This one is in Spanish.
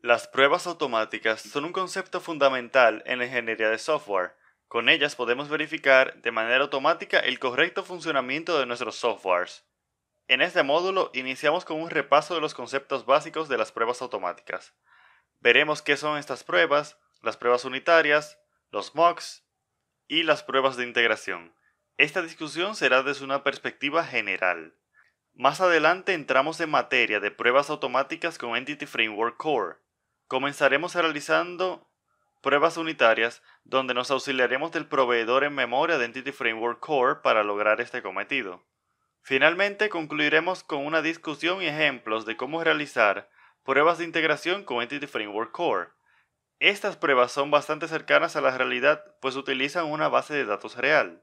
Las pruebas automáticas son un concepto fundamental en la ingeniería de software. Con ellas podemos verificar de manera automática el correcto funcionamiento de nuestros softwares. En este módulo iniciamos con un repaso de los conceptos básicos de las pruebas automáticas. Veremos qué son estas pruebas, las pruebas unitarias, los mocks y las pruebas de integración. Esta discusión será desde una perspectiva general. Más adelante entramos en materia de pruebas automáticas con Entity Framework Core Comenzaremos realizando pruebas unitarias donde nos auxiliaremos del proveedor en memoria de Entity Framework Core para lograr este cometido. Finalmente concluiremos con una discusión y ejemplos de cómo realizar pruebas de integración con Entity Framework Core. Estas pruebas son bastante cercanas a la realidad pues utilizan una base de datos real.